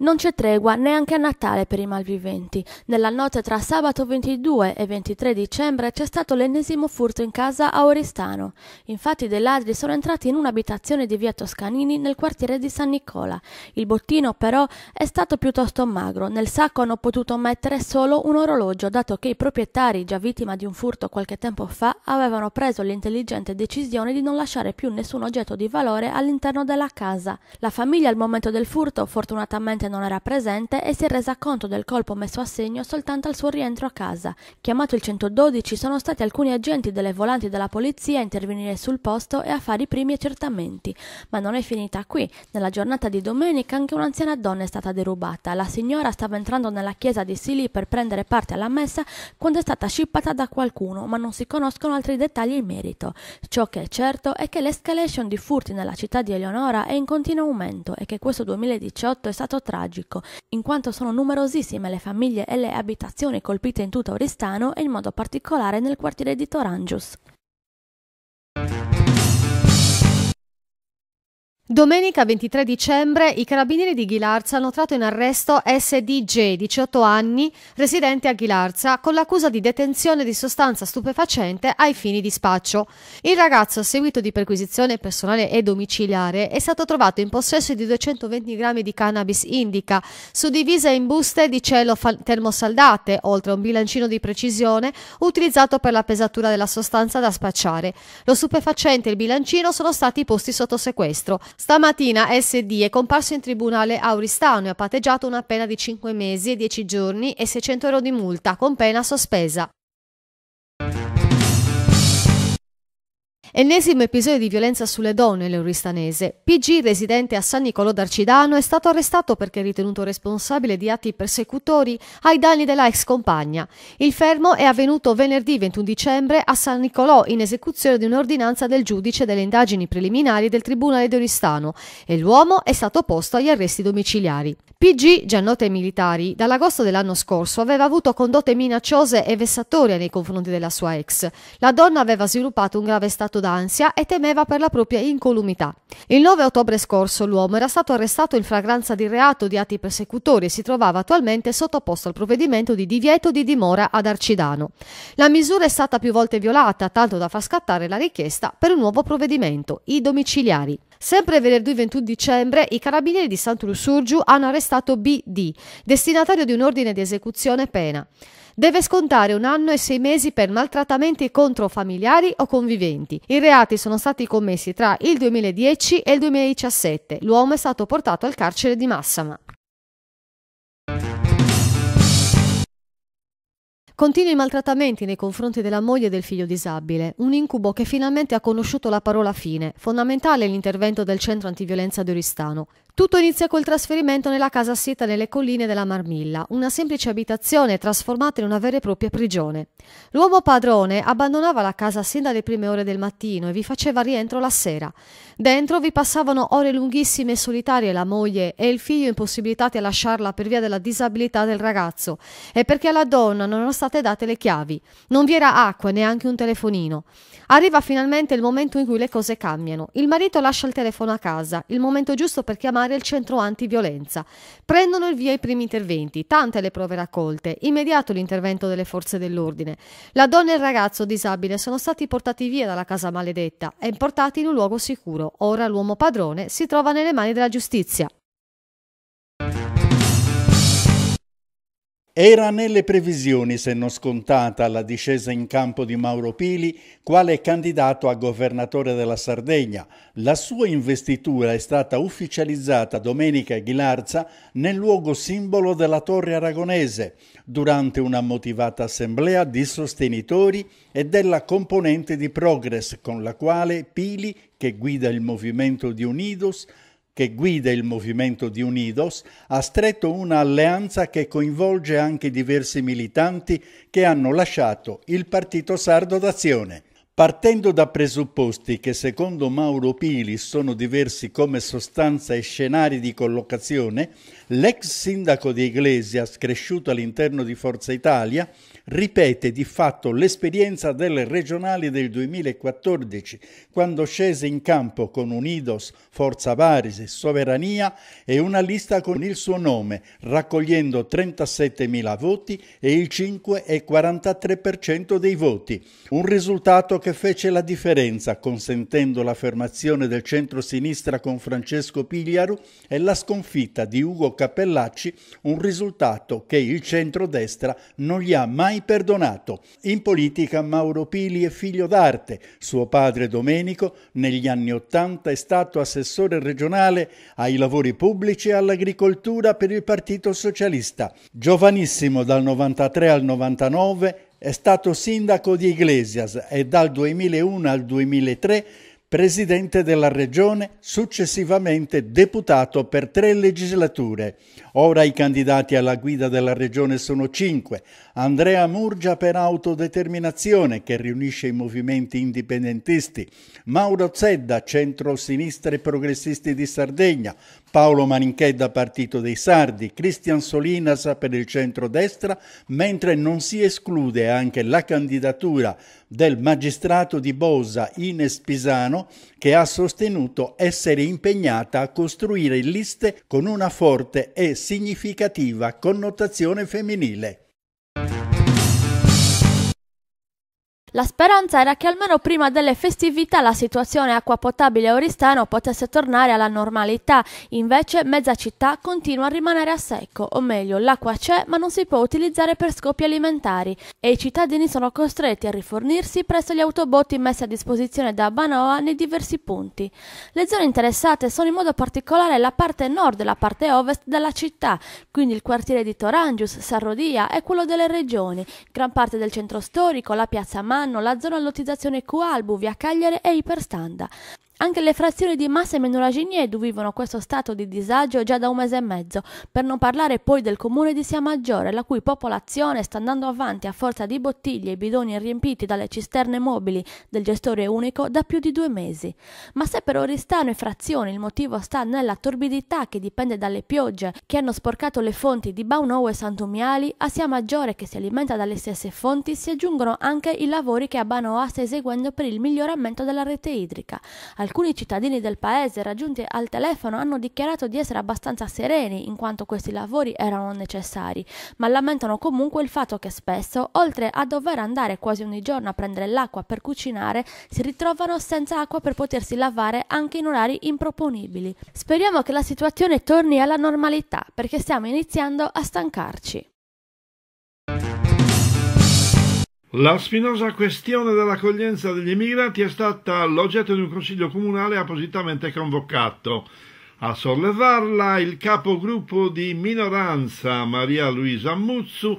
Non c'è tregua neanche a Natale per i malviventi. Nella notte tra sabato 22 e 23 dicembre c'è stato l'ennesimo furto in casa a Oristano. Infatti dei ladri sono entrati in un'abitazione di via Toscanini nel quartiere di San Nicola. Il bottino però è stato piuttosto magro. Nel sacco hanno potuto mettere solo un orologio, dato che i proprietari, già vittima di un furto qualche tempo fa, avevano preso l'intelligente decisione di non lasciare più nessun oggetto di valore all'interno della casa. La famiglia al momento del furto, fortunatamente non era presente e si è resa conto del colpo messo a segno soltanto al suo rientro a casa. Chiamato il 112 sono stati alcuni agenti delle volanti della polizia a intervenire sul posto e a fare i primi accertamenti. Ma non è finita qui. Nella giornata di domenica anche un'anziana donna è stata derubata. La signora stava entrando nella chiesa di Sili per prendere parte alla messa quando è stata scippata da qualcuno, ma non si conoscono altri dettagli in merito. Ciò che è certo è che l'escalation di furti nella città di Eleonora è in continuo aumento e che questo 2018 è stato tragico tragico, in quanto sono numerosissime le famiglie e le abitazioni colpite in tutto Oristano e in modo particolare nel quartiere di Torangius. Domenica 23 dicembre i carabinieri di Ghilarza hanno tratto in arresto SDG, 18 anni, residente a Ghilarza, con l'accusa di detenzione di sostanza stupefacente ai fini di spaccio. Il ragazzo, a seguito di perquisizione personale e domiciliare, è stato trovato in possesso di 220 grammi di cannabis indica, suddivisa in buste di cielo termosaldate, oltre a un bilancino di precisione utilizzato per la pesatura della sostanza da spacciare. Lo stupefacente e il bilancino sono stati posti sotto sequestro. Stamattina SD è comparso in tribunale Auristano e ha patteggiato una pena di 5 mesi e 10 giorni e 600 euro di multa con pena sospesa. Ennesimo episodio di violenza sulle donne leuristanese. PG, residente a San Nicolò d'Arcidano, è stato arrestato perché ritenuto responsabile di atti persecutori ai danni della ex compagna. Il fermo è avvenuto venerdì 21 dicembre a San Nicolò in esecuzione di un'ordinanza del giudice delle indagini preliminari del Tribunale di Oristano e l'uomo è stato posto agli arresti domiciliari. PG, già noto ai militari, dall'agosto dell'anno scorso aveva avuto condotte minacciose e vessatorie nei confronti della sua ex. La donna aveva sviluppato un grave stato stato d'ansia e temeva per la propria incolumità. Il 9 ottobre scorso l'uomo era stato arrestato in fragranza di reato di atti persecutori e si trovava attualmente sottoposto al provvedimento di divieto di dimora ad Arcidano. La misura è stata più volte violata, tanto da far scattare la richiesta per un nuovo provvedimento, i domiciliari. Sempre venerdì 21 dicembre i carabinieri di Sant'Usurgiu hanno arrestato BD, destinatario di un ordine di esecuzione pena. Deve scontare un anno e sei mesi per maltrattamenti contro familiari o conviventi. I reati sono stati commessi tra il 2010 e il 2017. L'uomo è stato portato al carcere di Massama. Continui maltrattamenti nei confronti della moglie e del figlio disabile, un incubo che finalmente ha conosciuto la parola fine, fondamentale l'intervento del centro antiviolenza di Oristano. Tutto inizia col trasferimento nella casa sita nelle colline della Marmilla, una semplice abitazione trasformata in una vera e propria prigione. L'uomo padrone abbandonava la casa sin dalle prime ore del mattino e vi faceva rientro la sera. Dentro vi passavano ore lunghissime e solitarie la moglie e il figlio impossibilitati a lasciarla per via della disabilità del ragazzo e perché la donna, nonostante state date le chiavi. Non vi era acqua, neanche un telefonino. Arriva finalmente il momento in cui le cose cambiano. Il marito lascia il telefono a casa, il momento giusto per chiamare il centro antiviolenza. Prendono il via i primi interventi, tante le prove raccolte, immediato l'intervento delle forze dell'ordine. La donna e il ragazzo disabile sono stati portati via dalla casa maledetta e portati in un luogo sicuro. Ora l'uomo padrone si trova nelle mani della giustizia. Era nelle previsioni, se non scontata, la discesa in campo di Mauro Pili quale candidato a governatore della Sardegna. La sua investitura è stata ufficializzata domenica a Ghilarza nel luogo simbolo della Torre Aragonese, durante una motivata assemblea di sostenitori e della componente di Progress con la quale Pili, che guida il movimento di Unidos, che guida il movimento di Unidos, ha stretto un'alleanza che coinvolge anche diversi militanti che hanno lasciato il Partito Sardo d'Azione. Partendo da presupposti che secondo Mauro Pili sono diversi come sostanza e scenari di collocazione, l'ex sindaco di Iglesias, cresciuto all'interno di Forza Italia, ripete di fatto l'esperienza delle regionali del 2014, quando scese in campo con Unidos, Forza Varese, Soverania e una lista con il suo nome, raccogliendo 37.000 voti e il 5,43% dei voti. Un risultato che fece la differenza, consentendo l'affermazione del centro-sinistra con Francesco Pigliaru e la sconfitta di Ugo Cappellacci, un risultato che il centro-destra non gli ha mai mai perdonato. In politica Mauro Pili è figlio d'arte. Suo padre Domenico negli anni Ottanta è stato assessore regionale ai lavori pubblici e all'agricoltura per il Partito Socialista. Giovanissimo dal 93 al 99 è stato sindaco di Iglesias e dal 2001 al 2003 presidente della regione, successivamente deputato per tre legislature. Ora i candidati alla guida della regione sono cinque. Andrea Murgia per autodeterminazione, che riunisce i movimenti indipendentisti, Mauro Zedda, centro-sinistra e progressisti di Sardegna, Paolo Maninchedda partito dei Sardi, Cristian Solinas per il centrodestra, mentre non si esclude anche la candidatura del magistrato di Bosa Ines Pisano che ha sostenuto essere impegnata a costruire liste con una forte e significativa connotazione femminile. La speranza era che almeno prima delle festività la situazione acqua potabile a Oristano potesse tornare alla normalità, invece mezza città continua a rimanere a secco, o meglio l'acqua c'è ma non si può utilizzare per scopi alimentari e i cittadini sono costretti a rifornirsi presso gli autobotti messi a disposizione da Banoa nei diversi punti. Le zone interessate sono in modo particolare la parte nord e la parte ovest della città, quindi il quartiere di Torangius, Sarrodia e quello delle regioni, gran parte del centro storico, la piazza Mare, anno la zona a lottizzazione q via Cagliare e Iperstanda. Anche le frazioni di Massa e Menuraginiedu vivono questo stato di disagio già da un mese e mezzo, per non parlare poi del comune di Sia Maggiore, la cui popolazione sta andando avanti a forza di bottiglie e bidoni riempiti dalle cisterne mobili del gestore unico da più di due mesi. Ma se per Oristano e frazioni il motivo sta nella torbidità che dipende dalle piogge che hanno sporcato le fonti di Baunou e Santumiali, a Sia Maggiore che si alimenta dalle stesse fonti si aggiungono anche i lavori che Abanoa sta eseguendo per il miglioramento della rete idrica. Al Alcuni cittadini del paese raggiunti al telefono hanno dichiarato di essere abbastanza sereni in quanto questi lavori erano necessari, ma lamentano comunque il fatto che spesso, oltre a dover andare quasi ogni giorno a prendere l'acqua per cucinare, si ritrovano senza acqua per potersi lavare anche in orari improponibili. Speriamo che la situazione torni alla normalità perché stiamo iniziando a stancarci. La spinosa questione dell'accoglienza degli immigrati è stata l'oggetto di un consiglio comunale appositamente convocato. A sollevarla il capogruppo di minoranza Maria Luisa Muzzu,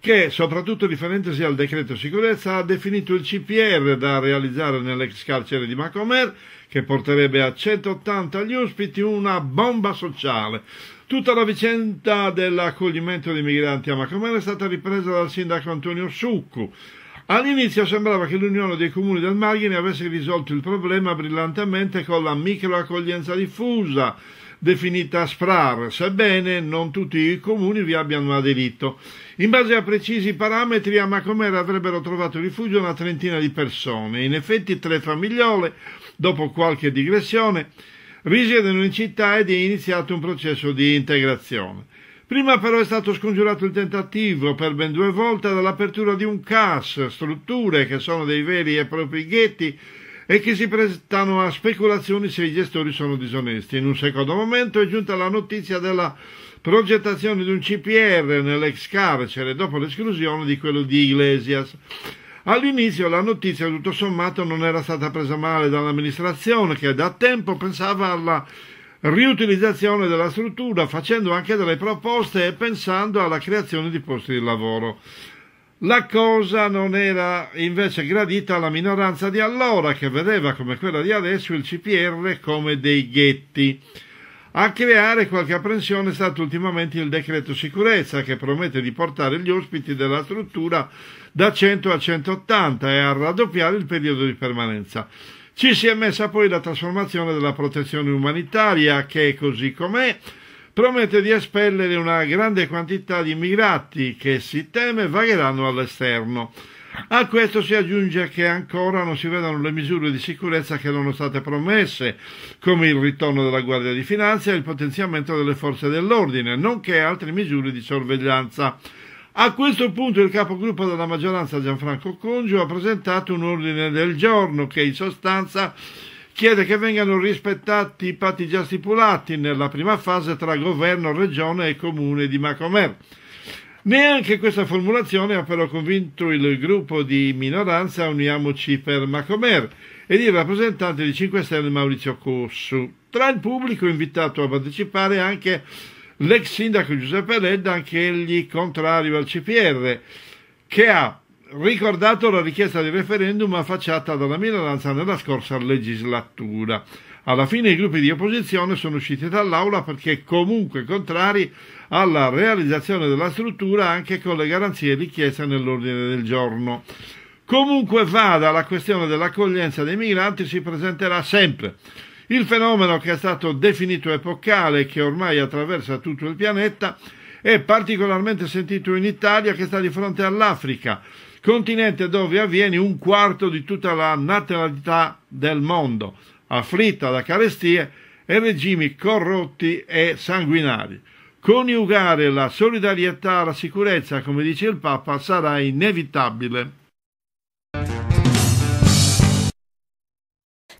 che, soprattutto riferendosi al decreto sicurezza, ha definito il CPR da realizzare nell'ex carcere di Macomer, che porterebbe a 180 gli ospiti, una bomba sociale, Tutta la vicenda dell'accoglimento dei migranti a Macomero è stata ripresa dal sindaco Antonio Succu. All'inizio sembrava che l'Unione dei Comuni del Marghine avesse risolto il problema brillantemente con la microaccoglienza diffusa, definita SPRAR, sebbene non tutti i comuni vi abbiano aderito. In base a precisi parametri a Macomera avrebbero trovato rifugio una trentina di persone, in effetti tre famigliole, dopo qualche digressione, risiedono in città ed è iniziato un processo di integrazione. Prima però è stato scongiurato il tentativo per ben due volte dall'apertura di un CAS, strutture che sono dei veri e propri ghetti e che si prestano a speculazioni se i gestori sono disonesti. In un secondo momento è giunta la notizia della progettazione di un CPR nell'ex carcere dopo l'esclusione di quello di Iglesias. All'inizio la notizia tutto sommato non era stata presa male dall'amministrazione che da tempo pensava alla riutilizzazione della struttura facendo anche delle proposte e pensando alla creazione di posti di lavoro. La cosa non era invece gradita alla minoranza di allora che vedeva come quella di adesso il CPR come dei ghetti a creare qualche apprensione è stato ultimamente il decreto sicurezza che promette di portare gli ospiti della struttura da 100 a 180 e a raddoppiare il periodo di permanenza. Ci si è messa poi la trasformazione della protezione umanitaria che, così com'è, promette di espellere una grande quantità di immigrati che si teme vagheranno all'esterno. A questo si aggiunge che ancora non si vedono le misure di sicurezza che erano state promesse, come il ritorno della Guardia di Finanza e il potenziamento delle forze dell'ordine, nonché altre misure di sorveglianza. A questo punto il capogruppo della maggioranza Gianfranco Congio ha presentato un ordine del giorno che in sostanza chiede che vengano rispettati i patti già stipulati nella prima fase tra governo, regione e comune di Macomer. Neanche questa formulazione ha però convinto il gruppo di minoranza Uniamoci per Macomer ed il rappresentante di 5 Stelle Maurizio Cossu. Tra il pubblico invitato a partecipare anche l'ex sindaco Giuseppe Redda, anch'egli contrario al CPR, che ha ricordato la richiesta di referendum affacciata dalla minoranza nella scorsa legislatura. Alla fine i gruppi di opposizione sono usciti dall'aula perché comunque contrari alla realizzazione della struttura anche con le garanzie richieste nell'ordine del giorno. Comunque vada, la questione dell'accoglienza dei migranti si presenterà sempre. Il fenomeno che è stato definito epocale e che ormai attraversa tutto il pianeta è particolarmente sentito in Italia che sta di fronte all'Africa, continente dove avviene un quarto di tutta la natalità del mondo afflitta da carestie e regimi corrotti e sanguinari. Coniugare la solidarietà alla sicurezza, come dice il Papa, sarà inevitabile.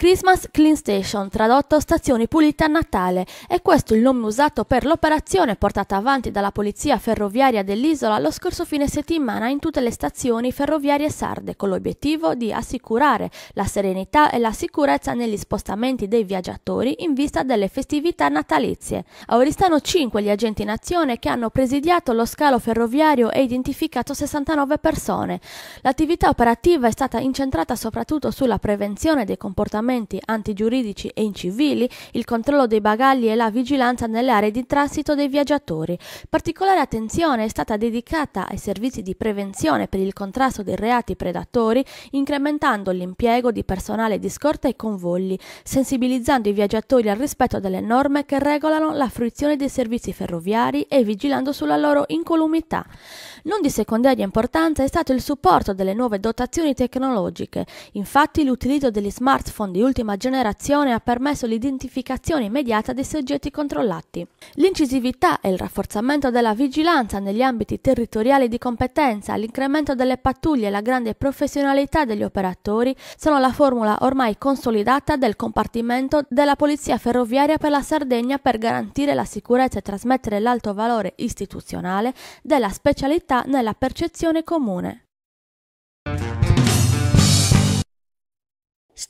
Christmas Clean Station, tradotto stazioni pulite a Natale, è questo il nome usato per l'operazione portata avanti dalla polizia ferroviaria dell'isola lo scorso fine settimana in tutte le stazioni ferroviarie sarde, con l'obiettivo di assicurare la serenità e la sicurezza negli spostamenti dei viaggiatori in vista delle festività natalizie. A Oristano 5 gli agenti in azione che hanno presidiato lo scalo ferroviario e identificato 69 persone. L'attività operativa è stata incentrata soprattutto sulla prevenzione dei comportamenti comportamenti antigiuridici e incivili, il controllo dei bagagli e la vigilanza nelle aree di transito dei viaggiatori. Particolare attenzione è stata dedicata ai servizi di prevenzione per il contrasto dei reati predatori, incrementando l'impiego di personale di scorta e convogli, sensibilizzando i viaggiatori al rispetto delle norme che regolano la fruizione dei servizi ferroviari e vigilando sulla loro incolumità. Non di secondaria importanza è stato il supporto delle nuove dotazioni tecnologiche. Infatti l'utilizzo degli smartphone di di ultima generazione ha permesso l'identificazione immediata dei soggetti controllati. L'incisività e il rafforzamento della vigilanza negli ambiti territoriali di competenza, l'incremento delle pattuglie e la grande professionalità degli operatori sono la formula ormai consolidata del compartimento della Polizia Ferroviaria per la Sardegna per garantire la sicurezza e trasmettere l'alto valore istituzionale della specialità nella percezione comune.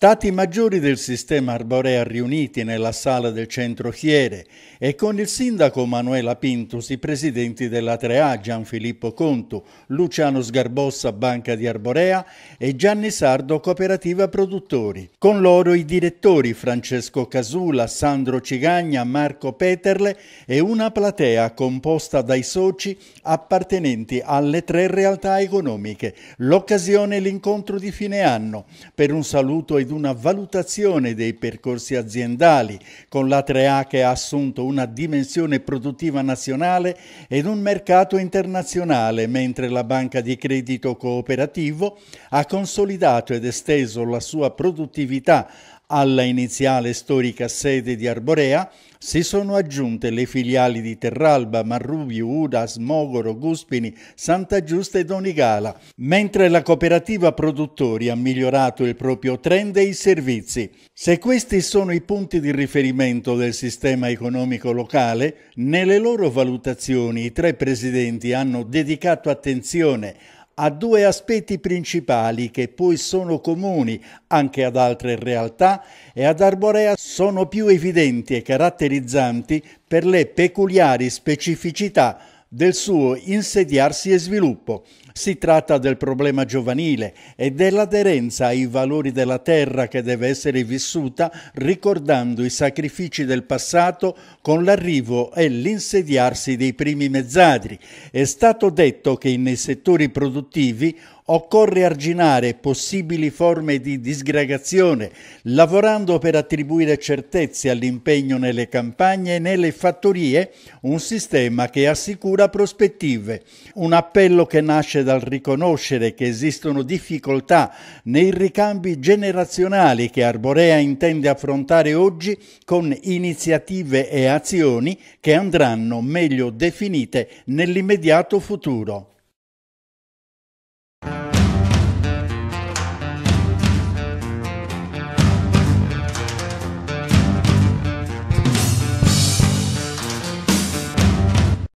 Stati maggiori del sistema Arborea riuniti nella sala del centro Chiere e con il sindaco Manuela Pintus, i presidenti della 3A Gianfilippo Contu, Luciano Sgarbossa Banca di Arborea e Gianni Sardo Cooperativa Produttori. Con loro i direttori Francesco Casula, Sandro Cigagna, Marco Peterle e una platea composta dai soci appartenenti alle tre realtà economiche. L'occasione è l'incontro di fine anno per un saluto e ed una valutazione dei percorsi aziendali, con la 3A che ha assunto una dimensione produttiva nazionale ed un mercato internazionale, mentre la banca di credito cooperativo ha consolidato ed esteso la sua produttività alla iniziale storica sede di Arborea si sono aggiunte le filiali di Terralba, Marrubio, Udas, Mogoro, Guspini, Santa Giusta e Donigala, mentre la cooperativa produttori ha migliorato il proprio trend e i servizi. Se questi sono i punti di riferimento del sistema economico locale, nelle loro valutazioni i tre presidenti hanno dedicato attenzione ha due aspetti principali che poi sono comuni anche ad altre realtà e ad Arborea sono più evidenti e caratterizzanti per le peculiari specificità del suo insediarsi e sviluppo. Si tratta del problema giovanile e dell'aderenza ai valori della terra che deve essere vissuta ricordando i sacrifici del passato con l'arrivo e l'insediarsi dei primi mezzadri. È stato detto che nei settori produttivi Occorre arginare possibili forme di disgregazione, lavorando per attribuire certezze all'impegno nelle campagne e nelle fattorie, un sistema che assicura prospettive. Un appello che nasce dal riconoscere che esistono difficoltà nei ricambi generazionali che Arborea intende affrontare oggi con iniziative e azioni che andranno meglio definite nell'immediato futuro.